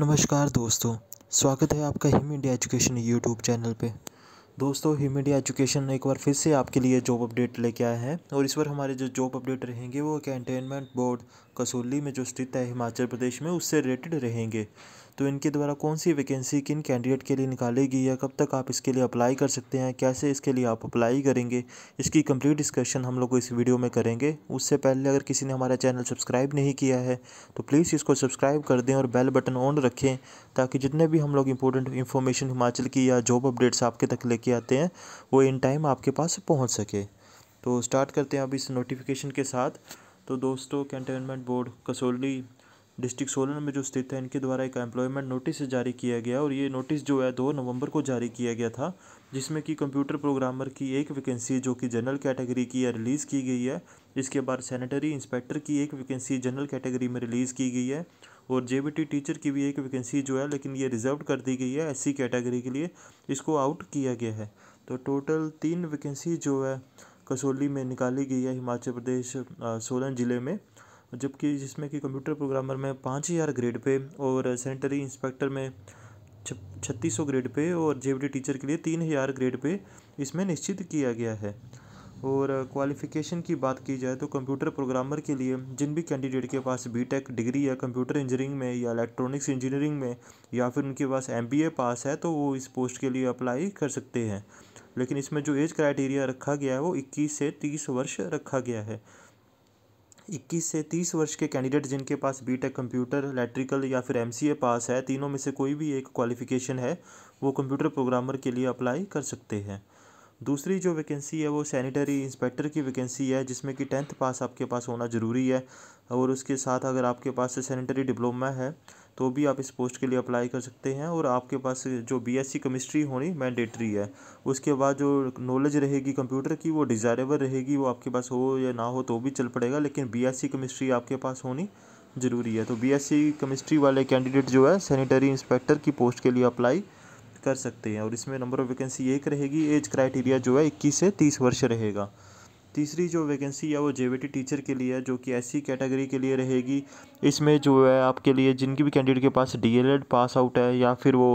नमस्कार दोस्तों स्वागत है आपका Him India education YouTube channel पे दोस्तों हिम इंडिया एजुकेशन एक बार फिर से आपके लिए जॉब अपडेट लेके आया है और इस बार हमारे जो जॉब अपडेट रहेंगे वो कैंटेनमेंट बोर्ड कसौली में जो स्थित है हिमाचल प्रदेश में उससे रिलेटेड रहेंगे तो इनके द्वारा कौन सी वैकेंसी किन कैंडिडेट के लिए निकालेगी या कब तक आप इसके लिए अप्लाई कर सकते हैं कैसे इसके लिए आप अप्लाई करेंगे इसकी कंप्लीट डिस्कशन हम लोग इस वीडियो में करेंगे उससे पहले अगर किसी ने हमारा चैनल सब्सक्राइब नहीं किया है तो प्लीज़ इसको सब्सक्राइब कर दें और बेल बटन ऑन रखें ताकि जितने भी हम लोग इंपॉर्टेंट इन्फॉर्मेशन हिमाचल की या जॉब अपडेट्स आपके तक लेके आते हैं वो इन टाइम आपके पास पहुँच सके तो स्टार्ट करते हैं अब इस नोटिफिकेशन के साथ तो दोस्तों cantonment board Kasauli district Solan में जो स्थित है इनके द्वारा एक एम्प्लॉयमेंट नोटिस जारी किया गया और ये नोटिस जो है दो नवंबर को जारी किया गया था जिसमें कि कंप्यूटर प्रोग्रामर की एक वैकेंसी जो कि जनरल कैटेगरी की है रिलीज़ की गई है इसके बाद सैनिटरी इंस्पेक्टर की एक वैकेंसी जनरल कैटेगरी में रिलीज़ की गई है और जे टीचर की भी एक वैकेंसी जो है लेकिन ये रिजर्व कर दी गई है एस कैटेगरी के लिए इसको आउट किया गया है तो टोटल तीन वैकेंसी जो है कसौली में निकाली गई है हिमाचल प्रदेश सोलन ज़िले में जबकि जिसमें कि कंप्यूटर प्रोग्रामर में पाँच हज़ार ग्रेड पे और सैनिटरी इंस्पेक्टर में छत्तीस सौ ग्रेड पे और जे टीचर के लिए तीन हज़ार ग्रेड पे इसमें निश्चित किया गया है और क्वालिफ़िकेशन की बात की जाए तो कंप्यूटर प्रोग्रामर के लिए जिन भी कैंडिडेट के पास बी डिग्री या कंप्यूटर इंजीनियरिंग में या इलेक्ट्रॉनिक्स इंजीनियरिंग में या फिर उनके पास एम पास है तो वो इस पोस्ट के लिए अप्लाई कर सकते हैं लेकिन इसमें जो एज क्राइटेरिया रखा गया है वो इक्कीस से तीस वर्ष रखा गया है इक्कीस से तीस वर्ष के कैंडिडेट जिनके पास बी टेक कंप्यूटर इलेक्ट्रिकल या फिर एम सी ए पास है तीनों में से कोई भी एक क्वालिफिकेशन है वो कंप्यूटर प्रोग्रामर के लिए अप्लाई कर सकते हैं दूसरी जो वैकेंसी है वो सैनिटरी इंस्पेक्टर की वैकेंसी है जिसमें कि टेंथ पास आपके पास होना ज़रूरी है और उसके साथ अगर आपके पास सैनिटरी डिप्लोमा है तो भी आप इस पोस्ट के लिए अप्लाई कर सकते हैं और आपके पास जो बीएससी केमिस्ट्री होनी मैंडेटरी है उसके बाद जो नॉलेज रहेगी कंप्यूटर की वो डिज़ायरेबल रहेगी वो आपके पास हो या ना हो तो भी चल पड़ेगा लेकिन बीएससी केमिस्ट्री आपके पास होनी ज़रूरी है तो बीएससी केमिस्ट्री वाले कैंडिडेट जो है सैनिटरी इंस्पेक्टर की पोस्ट के लिए अप्लाई कर सकते हैं और इसमें नंबर ऑफ़ वैकेंसी एक रहेगी एज क्राइटेरिया जो है इक्कीस से तीस वर्ष रहेगा तीसरी जो वैकेंसी है वो जे टीचर के लिए है जो कि ऐसी कैटेगरी के लिए रहेगी इसमें जो है आपके लिए जिनकी भी कैंडिडेट के पास डी पास आउट है या फिर वो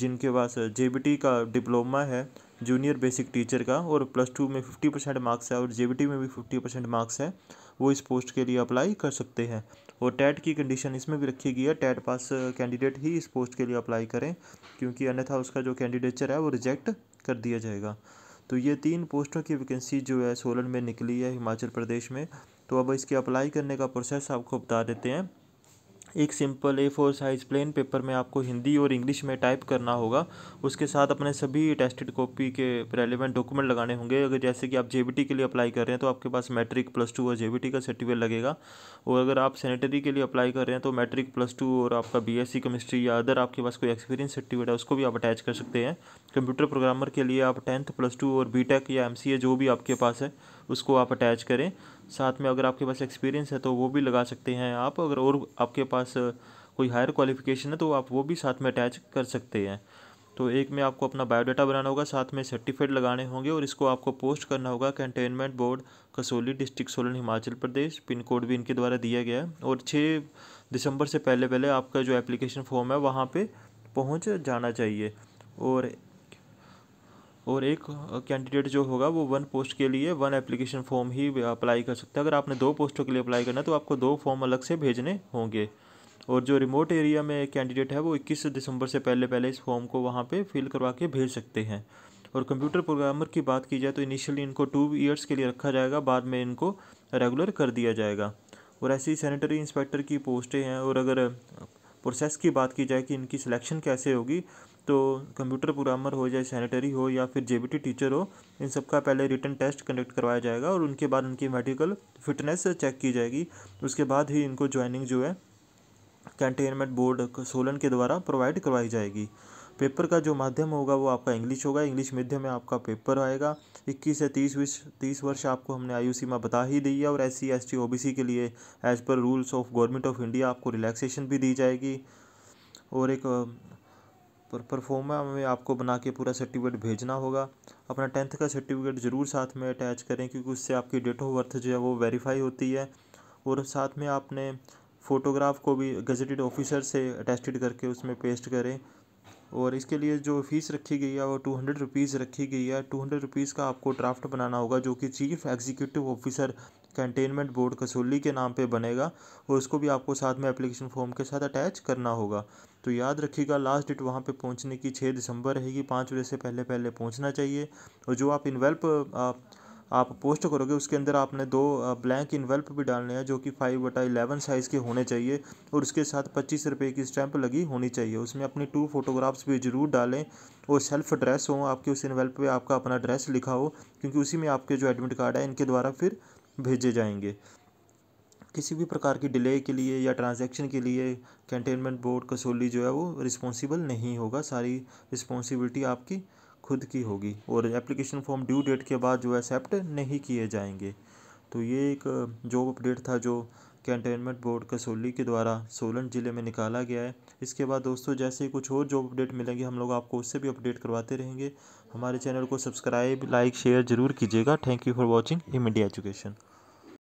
जिनके पास जे का डिप्लोमा है जूनियर बेसिक टीचर का और प्लस टू में फिफ्टी परसेंट मार्क्स है और जे में भी फिफ्टी परसेंट मार्क्स है वो इस पोस्ट के लिए अप्लाई कर सकते हैं और टैट की कंडीशन इसमें भी रखी गई है टैट पास कैंडिडेट ही इस पोस्ट के लिए अप्लाई करें क्योंकि अन्यथा उसका जो कैंडिडेचर है वो रिजेक्ट कर दिया जाएगा तो ये तीन पोस्टों की वैकेंसी जो है सोलन में निकली है हिमाचल प्रदेश में तो अब इसकी अप्लाई करने का प्रोसेस आपको बता देते हैं एक simple A four size plain paper में आपको हिंदी और इंग्लिश में टाइप करना होगा उसके साथ अपने सभी टेस्टेड कॉपी के रेलिवेंट डॉक्यूमेंट लगाने होंगे अगर जैसे कि आप जे के लिए अप्लाई कर रहे हैं तो आपके पास मैट्रिक प्लस टू और जे का सर्टिफिकेट लगेगा और अगर आप सैनिटरी के लिए अप्लाई कर रहे हैं तो मैट्रिक प्लस टू और आपका बी केमिस्ट्री या अदर आपके पास कोई एक्सपीरियंस सर्टिफिकेट है उसको भी आप अटैच कर सकते हैं कंप्यूटर प्रोग्रामर के लिए आप टेंथ प्लस टू और बी या एम जो भी आपके पास है उसको आप अटैच करें साथ में अगर आपके पास एक्सपीरियंस है तो वो भी लगा सकते हैं आप अगर और आपके पास कोई हायर क्वालिफिकेशन है तो आप वो भी साथ में अटैच कर सकते हैं तो एक में आपको अपना बायोडाटा बनाना होगा साथ में सर्टिफिकेट लगाने होंगे और इसको आपको पोस्ट करना होगा containment board Kasauli district Solan Himachal Pradesh pin code भी इनके द्वारा दिया गया है और छः दिसंबर से पहले पहले आपका जो एप्लीकेशन फॉर्म है वहाँ पे पहुँच जाना चाहिए और और एक कैंडिडेट जो होगा वो वन पोस्ट के लिए वन एप्लीकेशन फॉर्म ही अप्लाई कर सकता है अगर आपने दो पोस्टों के लिए अप्लाई करना है तो आपको दो फॉर्म अलग से भेजने होंगे और जो रिमोट एरिया में कैंडिडेट है वो 21 दिसंबर से पहले पहले इस फॉर्म को वहाँ पे फिल करवा के भेज सकते हैं और कंप्यूटर प्रोग्रामर की बात की जाए तो इनिशियली इनको टू ईयर्स के लिए रखा जाएगा बाद में इनको रेगुलर कर दिया जाएगा और ऐसी सैनिटरी इंस्पेक्टर की पोस्टें हैं और अगर प्रोसेस की बात की जाए कि इनकी सिलेक्शन कैसे होगी तो कंप्यूटर प्रोग्रामर हो या सैनिटरी हो या फिर जेबीटी टीचर हो इन सबका पहले रिटर्न टेस्ट कंडक्ट करवाया जाएगा और उनके बाद उनकी मेडिकल फिटनेस चेक की जाएगी उसके बाद ही इनको ज्वाइनिंग जो है कंटेनमेंट बोर्ड सोलन के द्वारा प्रोवाइड करवाई जाएगी पेपर का जो माध्यम होगा वो आपका इंग्लिश होगा इंग्लिश माध्यम में आपका पेपर आएगा 21 से 30 वर्ष तीस वर्ष आपको हमने आयु सीमा बता ही दी है और S C S T O B C के लिए एज पर rules of government of India आपको रिलैक्सेशन भी दी जाएगी और एक पर परफॉर्मा में आपको बना के पूरा सर्टिफिकेट भेजना होगा अपना टेंथ का सर्टिफिकेट ज़रूर साथ में अटैच करें क्योंकि उससे आपकी डेट ऑफ बर्थ जो है वो वेरीफाई होती है और साथ में आपने फ़ोटोग्राफ को भी गजटेड ऑफिसर से अटेस्टेड करके उसमें पेस्ट करें और इसके लिए जो फ़ीस रखी गई है वो टू हंड्रेड रुपीज़ रखी गई है टू हंड्रेड रुपीज़ का आपको ड्राफ्ट बनाना होगा जो कि chief executive officer containment board Kasauli के नाम पे बनेगा और उसको भी आपको साथ में एप्लीकेशन फॉर्म के साथ अटैच करना होगा तो याद रखिएगा लास्ट डेट वहाँ पे पहुँचने की छः दिसंबर रहेगी पाँच बजे से पहले पहले पहुँचना चाहिए और जो आप इन्वेल्प आप पोस्ट करोगे उसके अंदर आपने दो ब्लैंक इन्वेल्प भी डालने हैं जो कि फाइव बटा इलेवन साइज़ के होने चाहिए और उसके साथ पच्चीस रुपये की स्टैंप लगी होनी चाहिए उसमें अपनी टू फोटोग्राफ्स भी ज़रूर डालें और सेल्फ एड्रेस हो आपके उस इन्वेल्प पे आपका अपना ड्रेस लिखा हो क्योंकि उसी में आपके जो एडमिट कार्ड है इनके द्वारा फिर भेजे जाएंगे किसी भी प्रकार की डिले के लिए या ट्रांजैक्शन के लिए कंटेनमेंट बोर्ड कसोली जो है वो रिस्पॉन्सिबल नहीं होगा सारी रिस्पॉन्सिबिलिटी आपकी खुद की होगी और एप्लीकेशन फॉर्म ड्यू डेट के बाद जो एक्सेप्ट नहीं किए जाएंगे तो ये एक जॉब अपडेट था जो कैंटोनमेंट बोर्ड कसौली के द्वारा सोलन ज़िले में निकाला गया है इसके बाद दोस्तों जैसे ही कुछ और जॉब अपडेट मिलेंगे हम लोग आपको उससे भी अपडेट करवाते रहेंगे हमारे चैनल को सब्सक्राइब लाइक शेयर ज़रूर कीजिएगा thank you for watching Him India education